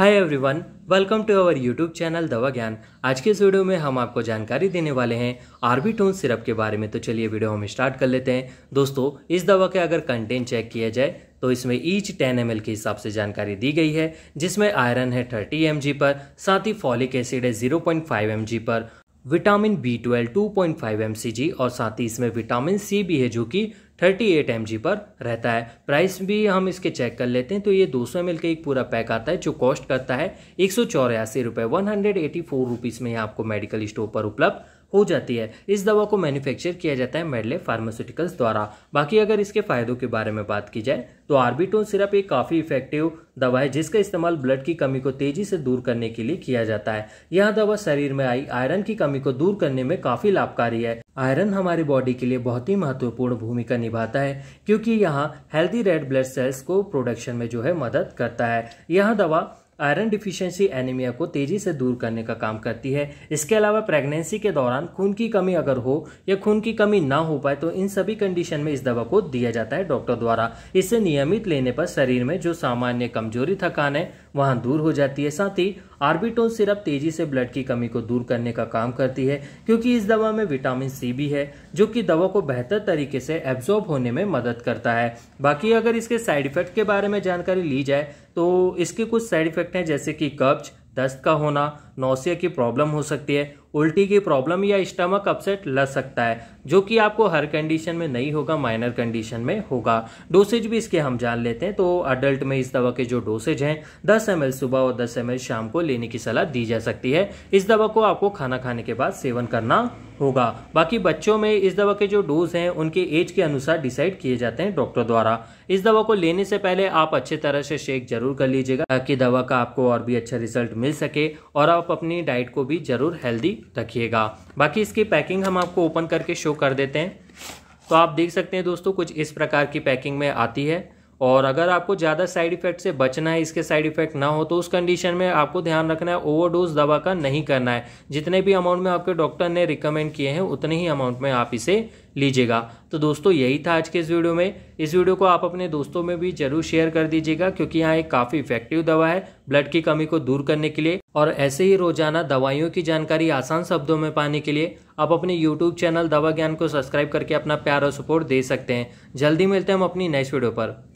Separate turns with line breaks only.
hi everyone welcome to our YouTube channel दवा ज्ञान आज के इस वीडियो में हम आपको जानकारी देने वाले हैं आर्बिटोन सिरप के बारे में तो चलिए वीडियो हम स्टार्ट कर लेते हैं दोस्तों इस दवा के अगर कंटेंट चेक किया जाए तो इसमें ईच 10 एम के हिसाब से जानकारी दी गई है जिसमें आयरन है 30 एम पर साथ ही फॉलिक एसिड है 0.5 पॉइंट पर vitamin B twelve two point five M C G और साथ ही इसमें विटामिन सी भी है जो कि थर्टी एट एम जी पर रहता है प्राइस भी हम इसके चेक कर लेते हैं तो ये दो सौ एम एल का एक पूरा पैक आता है जो कॉस्ट करता है एक सौ चौरासी रुपये one hundred eighty four rupees में आपको मेडिकल स्टोर पर उपलब्ध हो जाती है इस दवा को मैन्युफैक्चर किया जाता है मेडले फार्मास्यूटिकल्स द्वारा बाकी अगर इसके फायदों के बारे में बात की जाए तो आर्बिटोन सिरप एक काफ़ी इफेक्टिव दवा है जिसका इस्तेमाल ब्लड की कमी को तेजी से दूर करने के लिए किया जाता है यह दवा शरीर में आई आयरन की कमी को दूर करने में काफ़ी लाभकारी है आयरन हमारी बॉडी के लिए बहुत ही महत्वपूर्ण भूमिका निभाता है क्योंकि यहाँ हेल्दी रेड ब्लड सेल्स को प्रोडक्शन में जो है मदद करता है यह दवा आयरन डिफिशियंसी एनीमिया को तेजी से दूर करने का काम करती है इसके अलावा प्रेगनेंसी के दौरान खून की कमी अगर हो या खून की कमी ना हो पाए तो इन सभी कंडीशन में इस दवा को दिया जाता है डॉक्टर द्वारा इसे नियमित लेने पर शरीर में जो सामान्य कमजोरी थकान है वहां दूर हो जाती है साथ ही आर्बिटोन सिरप तेजी से ब्लड की कमी को दूर करने का काम करती है क्योंकि इस दवा में विटामिन सी भी है जो कि दवा को बेहतर तरीके से एब्जॉर्ब होने में मदद करता है बाकी अगर इसके साइड इफेक्ट के बारे में जानकारी ली जाए तो इसके कुछ साइड इफेक्ट हैं जैसे कि कब्ज दस्त का होना नौसिया की प्रॉब्लम हो सकती है उल्टी की प्रॉब्लम या स्टमक अपसेट लग सकता है जो कि आपको हर कंडीशन में नहीं होगा माइनर कंडीशन में होगा डोसेज भी इसके हम जान लेते हैं तो अडल्ट में इस दवा के जो डोसेज हैं 10 एम सुबह और 10 एम शाम को लेने की सलाह दी जा सकती है इस दवा को आपको खाना खाने के बाद सेवन करना होगा बाकी बच्चों में इस दवा के जो डोज हैं उनके एज के अनुसार डिसाइड किए जाते हैं डॉक्टर द्वारा इस दवा को लेने से पहले आप अच्छे तरह से शेक जरूर कर लीजिएगा ताकि दवा का आपको और भी अच्छा रिजल्ट मिल सके और आप अपनी डाइट को भी ज़रूर हेल्दी रखिएगा बाकी इसकी पैकिंग हम आपको ओपन करके शो कर देते हैं तो आप देख सकते हैं दोस्तों कुछ इस प्रकार की पैकिंग में आती है और अगर आपको ज़्यादा साइड इफ़ेक्ट से बचना है इसके साइड इफ़ेक्ट ना हो तो उस कंडीशन में आपको ध्यान रखना है ओवरडोज दवा का नहीं करना है जितने भी अमाउंट में आपके डॉक्टर ने रिकमेंड किए हैं उतने ही अमाउंट में आप इसे लीजिएगा तो दोस्तों यही था आज के इस वीडियो में इस वीडियो को आप अपने दोस्तों में भी जरूर शेयर कर दीजिएगा क्योंकि यहाँ एक काफ़ी इफेक्टिव दवा है ब्लड की कमी को दूर करने के लिए और ऐसे ही रोजाना दवाइयों की जानकारी आसान शब्दों में पाने के लिए आप अपने यूट्यूब चैनल दवा ज्ञान को सब्सक्राइब करके अपना प्यार और सपोर्ट दे सकते हैं जल्दी मिलते हैं हम अपनी नेक्स्ट वीडियो पर